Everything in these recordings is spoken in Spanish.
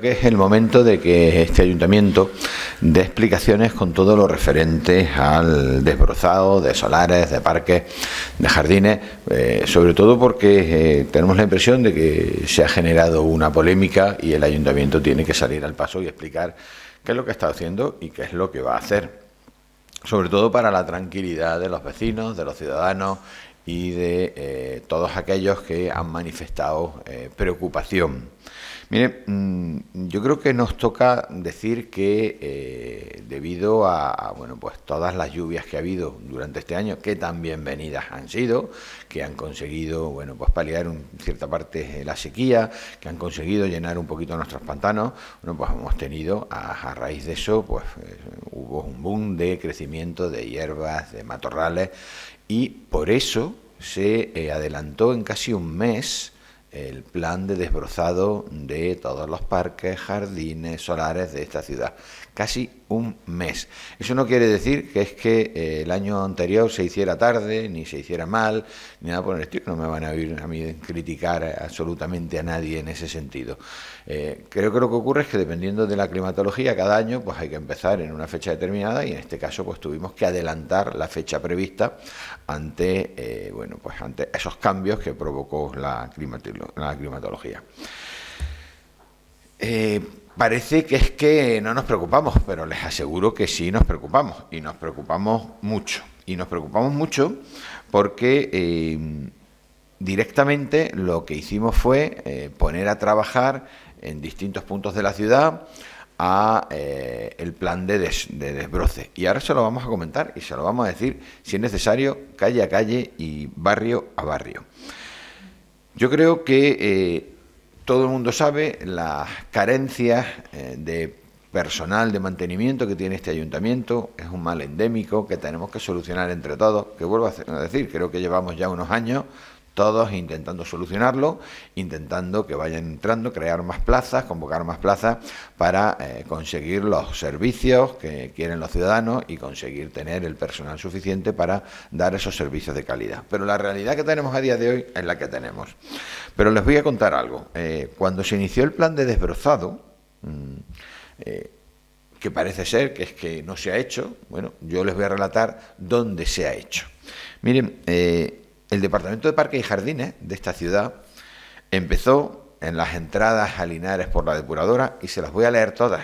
que es el momento de que este ayuntamiento dé explicaciones con todo lo referente al desbrozado de solares, de parques, de jardines, eh, sobre todo porque eh, tenemos la impresión de que se ha generado una polémica y el ayuntamiento tiene que salir al paso y explicar qué es lo que está haciendo y qué es lo que va a hacer, sobre todo para la tranquilidad de los vecinos, de los ciudadanos y de eh, todos aquellos que han manifestado preocupación. Mire, mm, yo creo que nos toca decir que eh, debido a, bueno pues todas las lluvias que ha habido durante este año, que tan bienvenidas han sido, que han conseguido bueno pues paliar en cierta parte eh, la sequía, que han conseguido llenar un poquito nuestros pantanos, bueno pues hemos tenido a, raíz de eso pues eh, hubo un boom de crecimiento de hierbas, de matorrales y por eso se adelantó en casi un mes el plan de desbrozado de todos los parques, jardines, solares de esta ciudad. Casi un mes. Eso no quiere decir que es que eh, el año anterior se hiciera tarde, ni se hiciera mal, ni nada por el estilo. No me van a oír a mí criticar absolutamente a nadie en ese sentido. Eh, creo que lo que ocurre es que dependiendo de la climatología, cada año pues hay que empezar en una fecha determinada y en este caso pues tuvimos que adelantar la fecha prevista ante, eh, bueno, pues ante esos cambios que provocó la, climatología. Parece que es que no nos preocupamos, pero les aseguro que sí nos preocupamos y nos preocupamos mucho. Y nos preocupamos mucho porque eh, directamente lo que hicimos fue eh, poner a trabajar en distintos puntos de la ciudad a eh, el plan de, desbroce. Y ahora se lo vamos a comentar y se lo vamos a decir, si es necesario, calle a calle y barrio a barrio. Yo creo que todo el mundo sabe las carencias eh, de personal de mantenimiento que tiene este ayuntamiento, es un mal endémico que tenemos que solucionar entre todos, que vuelvo a decir, creo que llevamos ya unos años todos intentando solucionarlo, intentando que vayan entrando, crear más plazas, convocar más plazas para eh, conseguir los servicios que quieren los ciudadanos y conseguir tener el personal suficiente para dar esos servicios de calidad. Pero la realidad que tenemos a día de hoy es la que tenemos. Pero les voy a contar algo. Eh, cuando se inició el plan de desbrozado, mm, eh, que parece ser que es que no se ha hecho, bueno, yo les voy a relatar dónde se ha hecho. Miren, el Departamento de Parques y Jardines de esta ciudad empezó en las entradas a por la depuradora y se las voy a leer todas.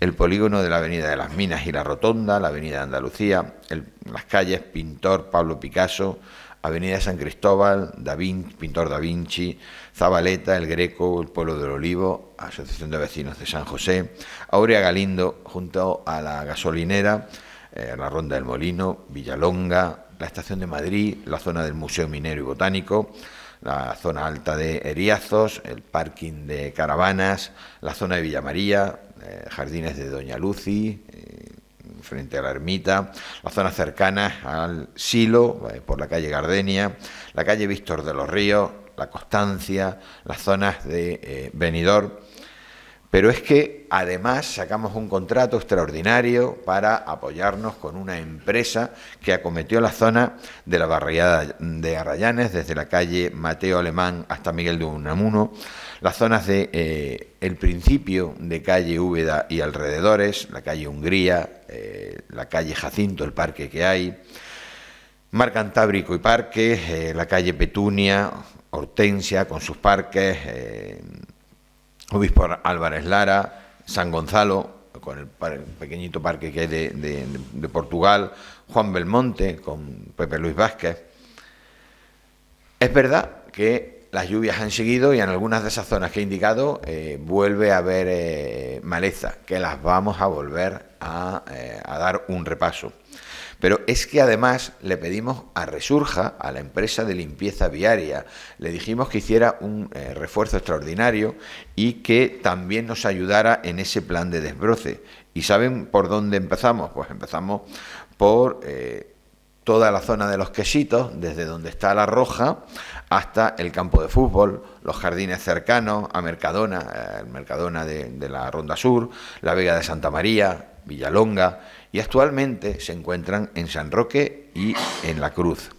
El polígono de la Avenida de las Minas y la Rotonda, la Avenida de Andalucía, las calles Pintor Pablo Picasso, Avenida San Cristóbal, da Pintor Da Vinci, Zabaleta, El Greco, El Pueblo del Olivo, Asociación de Vecinos de San José, Aurea Galindo, junto a la gasolinera, eh, la Ronda del Molino, Villalonga, la estación de Madrid, la zona del Museo Minero y Botánico, la zona alta de Eriazos, el parking de caravanas, la zona de Villa María, eh, jardines de Doña Lucy, eh, frente a la ermita, la zonas cercanas al Silo, eh, por la calle Gardenia, la calle Víctor de los Ríos, la Constancia, las zonas de Benidorm pero es que además sacamos un contrato extraordinario para apoyarnos con una empresa que acometió la zona de la barriada de Arrayanes, desde la calle Mateo Alemán hasta Miguel de Unamuno, las zonas de eh, el principio de calle Úbeda y alrededores, la calle Hungría, eh, la calle Jacinto, el parque que hay, Mar Cantábrico y parque eh, la calle Petunia, Hortensia con sus parques Obispo Álvarez Lara, San Gonzalo, con el, pequeñito parque que hay de, Portugal, Juan Belmonte, con Pepe Luis Vázquez. Es verdad que las lluvias han seguido y en algunas de esas zonas que he indicado eh, vuelve a haber malezas, eh, maleza, que las vamos a volver a eh, dar un repaso. Pero es que además le pedimos a Resurja, a la empresa de limpieza viaria, le dijimos que hiciera un eh, refuerzo extraordinario y que también nos ayudara en ese plan de desbroce. ¿Y saben por dónde empezamos? Pues empezamos por... Eh, toda la zona de los quesitos, desde donde está la roja hasta el campo de fútbol, los jardines cercanos a Mercadona, el eh, Mercadona de, de la Ronda Sur, la Vega de Santa María, Villalonga, y actualmente se encuentran en San Roque y en La Cruz.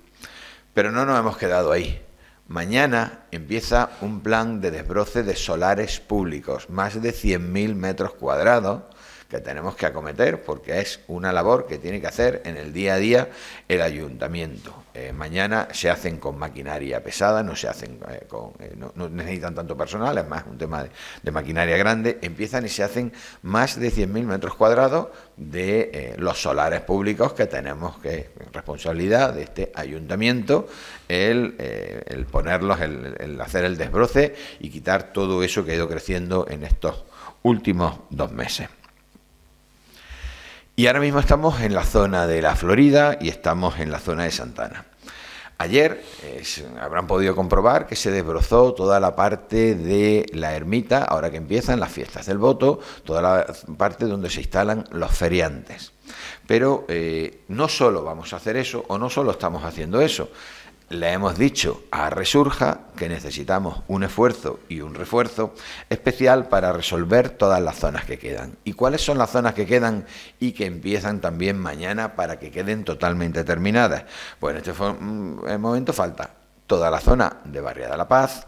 Pero no nos hemos quedado ahí. Mañana empieza un plan de desbroce de solares públicos, más de 100.000 metros cuadrados, que tenemos que acometer porque es una labor que tiene que hacer en el día a día el ayuntamiento. Eh, mañana se hacen con maquinaria pesada, no se hacen eh, con, eh, no, necesitan tanto personal, es más un tema de, maquinaria grande. Empiezan y se hacen más de 100.000 metros cuadrados de los solares públicos que tenemos que responsabilidad de este ayuntamiento el, ponerlos, el hacer el desbroce y quitar todo eso que ha ido creciendo en estos últimos dos meses. Y ahora mismo estamos en la zona de la Florida y estamos en la zona de Santana. Ayer habrán podido comprobar que se desbrozó toda la parte de la ermita, ahora que empiezan las fiestas del voto, toda la parte donde se instalan los feriantes. Pero eh, no solo vamos a hacer eso, o no solo estamos haciendo eso, le hemos dicho a Resurja que necesitamos un esfuerzo y un refuerzo especial para resolver todas las zonas que quedan. ¿Y cuáles son las zonas que quedan y que empiezan también mañana para que queden totalmente terminadas? Pues en este momento falta toda la zona de Barriada la Paz,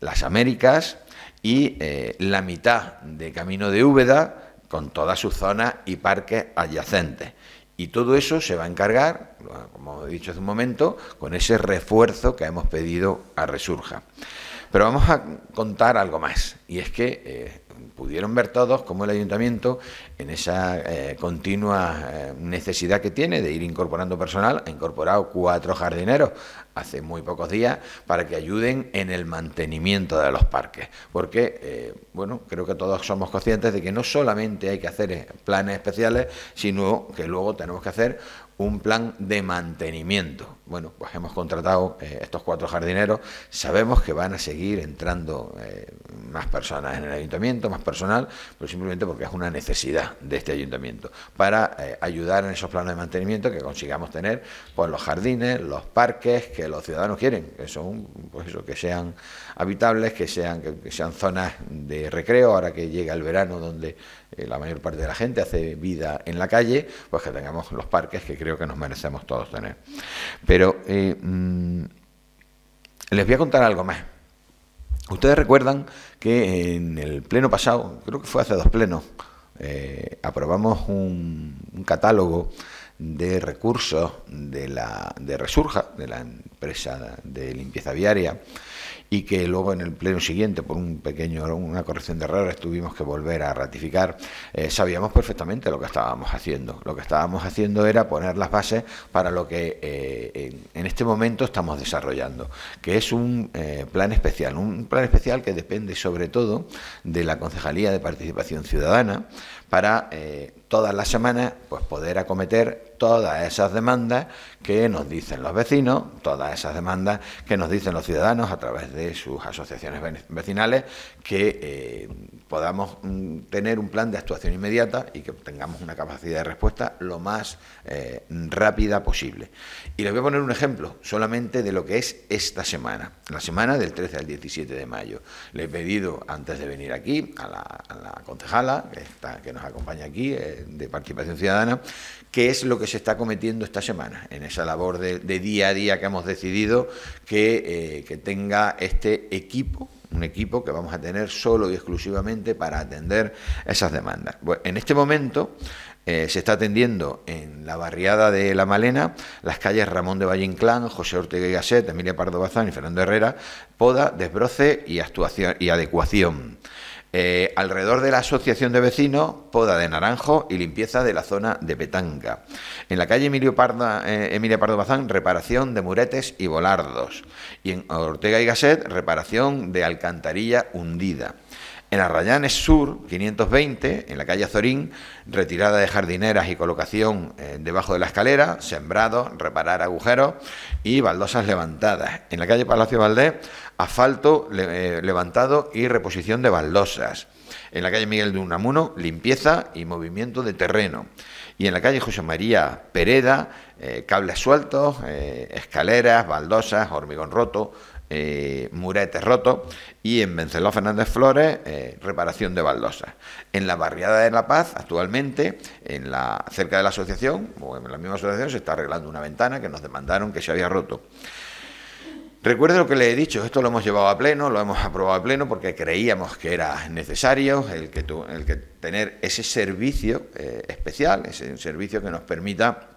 las Américas y eh, la mitad de Camino de Úbeda con todas sus zonas y parques adyacentes y todo eso se va a encargar, como he dicho hace un momento, con ese refuerzo que hemos pedido a Resurja. Pero vamos a contar algo más, y es que eh, pudieron ver todos cómo el ayuntamiento, en esa eh, continua eh, necesidad que tiene de ir incorporando personal, ha incorporado cuatro jardineros hace muy pocos días para que ayuden en el mantenimiento de los parques. Porque, eh, bueno, creo que todos somos conscientes de que no solamente hay que hacer planes especiales, sino que luego tenemos que hacer un plan de mantenimiento. Bueno, pues hemos contratado eh, estos cuatro jardineros, sabemos que van a seguir entrando eh, más personas en el ayuntamiento, más personal, pero simplemente porque es una necesidad de este ayuntamiento, para eh, ayudar en esos planes de mantenimiento que consigamos tener pues, los jardines, los parques que los ciudadanos quieren, que son pues eso, que sean habitables, que sean, que sean zonas de recreo, ahora que llega el verano donde eh, la mayor parte de la gente hace vida en la calle, pues que tengamos los parques que creo que nos merecemos todos tener. Pero eh, mm, les voy a contar algo más. Ustedes recuerdan que en el pleno pasado, creo que fue hace dos plenos, eh, aprobamos un, catálogo de recursos de de Resurja, de la empresa de limpieza viaria, y que luego en el pleno siguiente, por un pequeño, una corrección de errores, tuvimos que volver a ratificar, eh, sabíamos perfectamente lo que estábamos haciendo. Lo que estábamos haciendo era poner las bases para lo que eh, en este momento estamos desarrollando, que es un eh, plan especial, un plan especial que depende sobre todo de la Concejalía de Participación Ciudadana para todas las semanas pues poder acometer todas esas demandas que nos dicen los vecinos, todas esas demandas que nos dicen los ciudadanos a través de sus asociaciones vecinales, que eh, podamos mm, tener un plan de actuación inmediata y que tengamos una capacidad de respuesta lo más eh, rápida posible. Y les voy a poner un ejemplo solamente de lo que es esta semana, la semana del 13 al 17 de mayo. Le he pedido antes de venir aquí a la, concejala que, nos acompaña aquí, eh, de, participación ciudadana, que es lo que se está cometiendo esta semana, en esa labor de, día a día que hemos decidido que, eh, que tenga este equipo un equipo que vamos a tener solo y exclusivamente para atender esas demandas. en este momento eh, se está atendiendo en la barriada de La Malena las calles Ramón de Valle Inclán, José Ortega y Gasset, Emilia Pardo Bazán y Fernando Herrera, poda, desbroce y, actuación, y adecuación. Eh, alrededor de la Asociación de Vecinos, poda de naranjo y limpieza de la zona de Petanca. En la calle Emilio Parda, eh, Emilia Pardo Bazán, reparación de muretes y volardos. Y en Ortega y Gasset, reparación de alcantarilla hundida. En Arrayanes Sur, 520, en la calle Zorín, retirada de jardineras y colocación eh, debajo de la escalera, sembrado, reparar agujeros y baldosas levantadas. En la calle Palacio Valdés, asfalto eh, levantado y reposición de baldosas. En la calle Miguel de Unamuno, limpieza y movimiento de terreno. Y en la calle José María Pereda, eh, cables sueltos, escaleras, baldosas, hormigón roto, eh, Murete muretes rotos y en Venceló Fernández Flores eh, reparación de baldosas. En la barriada de La Paz actualmente, en la, cerca de la asociación o en la misma asociación se está arreglando una ventana que nos demandaron que se había roto. Recuerdo lo que le he dicho, esto lo hemos llevado a pleno, lo hemos aprobado a pleno porque creíamos que era necesario el que, tener ese servicio eh, especial, ese servicio que nos permita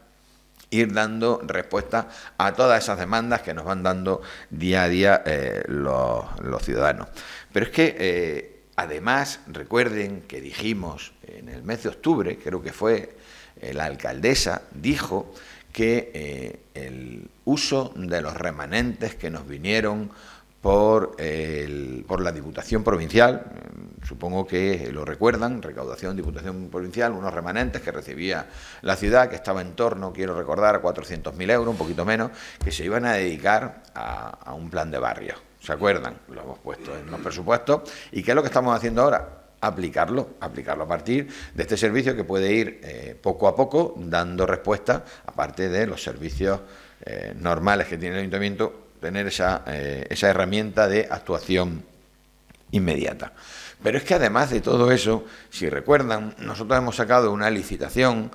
ir dando respuesta a todas esas demandas que nos van dando día a día eh, los, ciudadanos. Pero es que eh, además recuerden que dijimos en el mes de octubre, creo que fue eh, la alcaldesa, dijo que el uso de los remanentes que nos vinieron por, la Diputación Provincial, mm, supongo que lo recuerdan, recaudación, Diputación Provincial, unos remanentes que recibía la ciudad, que estaba en torno, quiero recordar, a 400.000 euros, un poquito menos, que se iban a dedicar a, un plan de barrio. ¿Se acuerdan? Lo hemos puesto en los presupuestos. ¿Y qué es lo que estamos haciendo ahora? aplicarlo, aplicarlo a partir de este servicio que puede ir eh, poco a poco dando respuesta, aparte de los servicios eh, normales que tiene el ayuntamiento, tener esa, eh, esa herramienta de actuación inmediata. Pero es que además de todo eso, si recuerdan, nosotros hemos sacado una licitación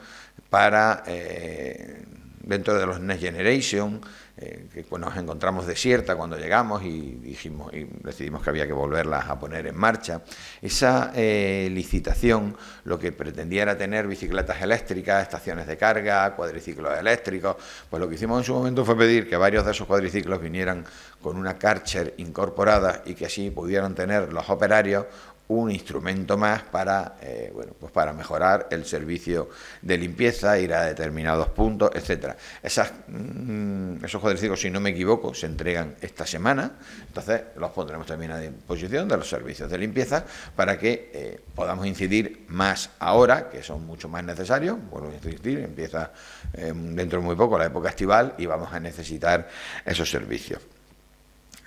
para, eh, dentro de los Next Generation, eh, que nos encontramos desierta cuando llegamos y dijimos y decidimos que había que volverlas a poner en marcha. Esa eh, licitación lo que pretendía era tener bicicletas eléctricas, estaciones de carga, cuadriciclos eléctricos. Pues lo que hicimos en su momento fue pedir que varios de esos cuadriciclos vinieran con una Karcher incorporada y que así pudieran tener los operarios un instrumento más para, eh, bueno, pues para mejorar el servicio de limpieza, ir a determinados puntos, etcétera. Esas, mm, esos si no me equivoco, se entregan esta semana, entonces los pondremos también a disposición de los servicios de limpieza para que eh, podamos incidir más ahora, que son mucho más necesarios, vuelvo a insistir, empieza eh, dentro de muy poco la época estival y vamos a necesitar esos servicios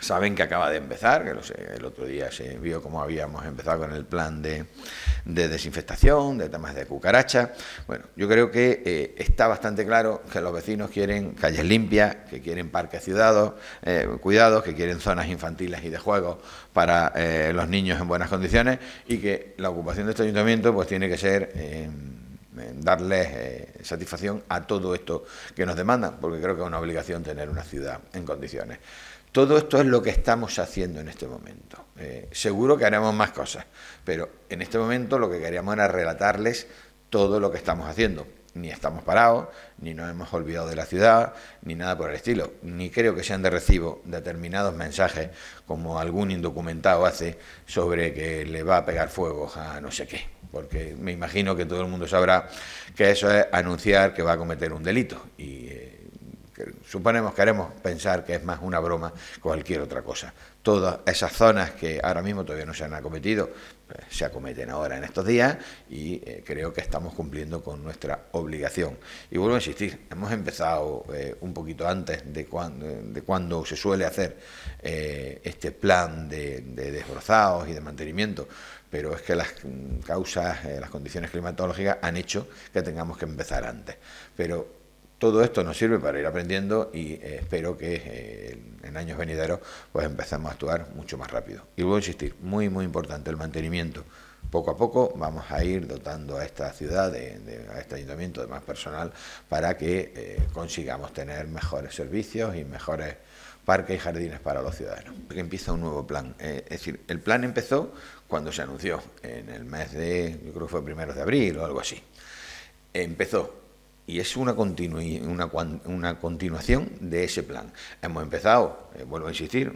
saben que acaba de empezar, que el otro día se vio cómo habíamos empezado con el plan de, de desinfectación, de temas de cucaracha. Bueno, yo creo que eh, está bastante claro que los vecinos quieren calles limpias, que quieren parques ciudados, eh, cuidados, que quieren zonas infantiles y de juego para eh, los niños en buenas condiciones y que la ocupación de este ayuntamiento pues tiene que ser darles satisfacción a todo esto que nos demandan, porque creo que es una obligación tener una ciudad en condiciones. Todo esto es lo que estamos haciendo en este momento. Eh, seguro que haremos más cosas, pero en este momento lo que queríamos era relatarles todo lo que estamos haciendo. Ni estamos parados, ni nos hemos olvidado de la ciudad, ni nada por el estilo. Ni creo que sean de recibo determinados mensajes, como algún indocumentado hace, sobre que le va a pegar fuego a no sé qué. Porque me imagino que todo el mundo sabrá que eso es anunciar que va a cometer un delito. Y eh, suponemos, queremos pensar que es más una broma cualquier otra cosa. Todas esas zonas que ahora mismo todavía no se han acometido, eh, se acometen ahora en estos días y eh, creo que estamos cumpliendo con nuestra obligación. Y vuelvo a insistir, hemos empezado eh, un poquito antes de cuando, de cuando se suele hacer este plan de, de desbrozados y de mantenimiento, pero es que las mm, causas, las condiciones climatológicas han hecho que tengamos que empezar antes. Pero todo esto nos sirve para ir aprendiendo y eh, espero que eh, en años venideros pues empecemos a actuar mucho más rápido. Y voy a insistir, muy muy importante el mantenimiento. Poco a poco vamos a ir dotando a esta ciudad, a este ayuntamiento de más personal para que eh, consigamos tener mejores servicios y mejores parques y jardines para los ciudadanos. Porque empieza un nuevo plan. es decir, el plan empezó cuando se anunció, en el mes de, yo creo que fue primeros de abril o algo así. Empezó y es una, continuación de ese plan. Hemos empezado, eh, vuelvo a insistir,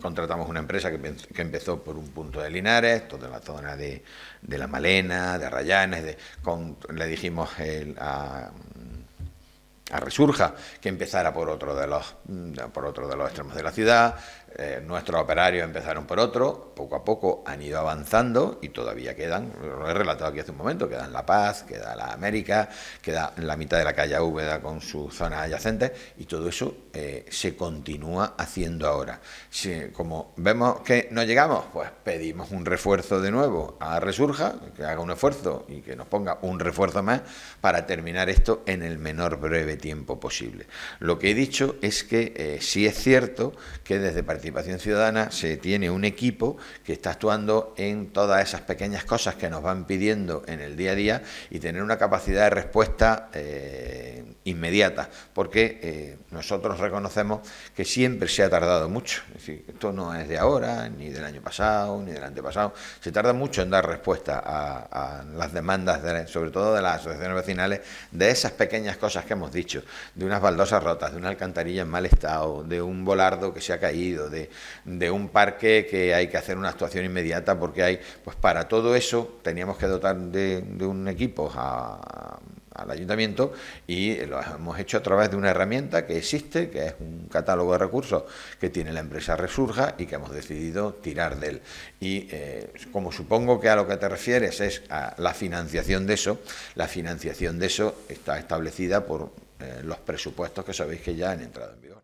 contratamos una empresa que, empezó por un punto de Linares, toda la zona de, La Malena, de Rayanes, le dijimos a, Resurja que empezara por mm, por otro de los extremos de la ciudad, eh, nuestros operarios empezaron por otro, poco a poco han ido avanzando y todavía quedan, lo he relatado aquí hace un momento, quedan La Paz, queda la América, queda la mitad de la calle Úbeda con sus zonas adyacentes y todo eso eh, se continúa haciendo ahora. como vemos que no llegamos, pues pedimos un refuerzo de nuevo a Resurja, que haga un esfuerzo y que nos ponga un refuerzo más para terminar esto en el menor breve tiempo posible. Lo que he dicho es que eh, sí es cierto que desde participación ciudadana se tiene un equipo que está actuando en todas esas pequeñas cosas que nos van pidiendo en el día a día y tener una capacidad de respuesta eh, inmediata, porque eh, nosotros reconocemos que siempre se ha tardado mucho. Es esto no es de ahora, ni del año pasado, ni del antepasado. Se tarda mucho en dar respuesta a, las demandas, sobre todo de las asociaciones vecinales, de esas pequeñas cosas que hemos dicho, de unas baldosas rotas, de una alcantarilla en mal estado, de un volardo que se ha caído, de, un parque que hay que hacer una actuación inmediata porque hay, pues para todo eso teníamos que dotar de, un equipo al ayuntamiento y lo hemos hecho a través de una herramienta que existe, que es un catálogo de recursos que tiene la empresa Resurja y que hemos decidido tirar de él. Y eh, como supongo que a lo que te refieres es a la financiación de eso, la financiación de eso está establecida por eh, los presupuestos que sabéis que ya han entrado en vigor.